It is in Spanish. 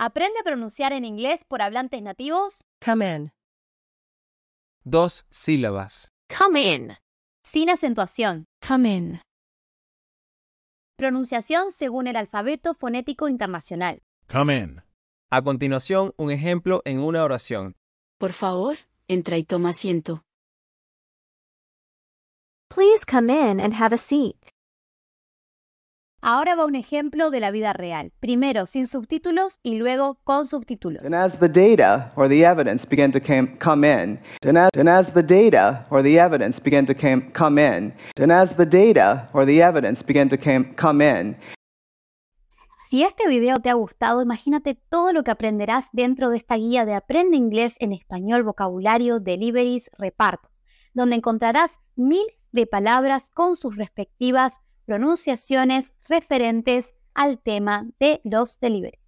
Aprende a pronunciar en inglés por hablantes nativos. Come in. Dos sílabas. Come in. Sin acentuación. Come in. Pronunciación según el alfabeto fonético internacional. Come in. A continuación, un ejemplo en una oración. Por favor, entra y toma asiento. Please come in and have a seat. Ahora va un ejemplo de la vida real, primero sin subtítulos y luego con subtítulos. evidence Si este video te ha gustado, imagínate todo lo que aprenderás dentro de esta guía de Aprende Inglés en Español, Vocabulario, Deliveries, Repartos, donde encontrarás miles de palabras con sus respectivas pronunciaciones referentes al tema de los deliveries.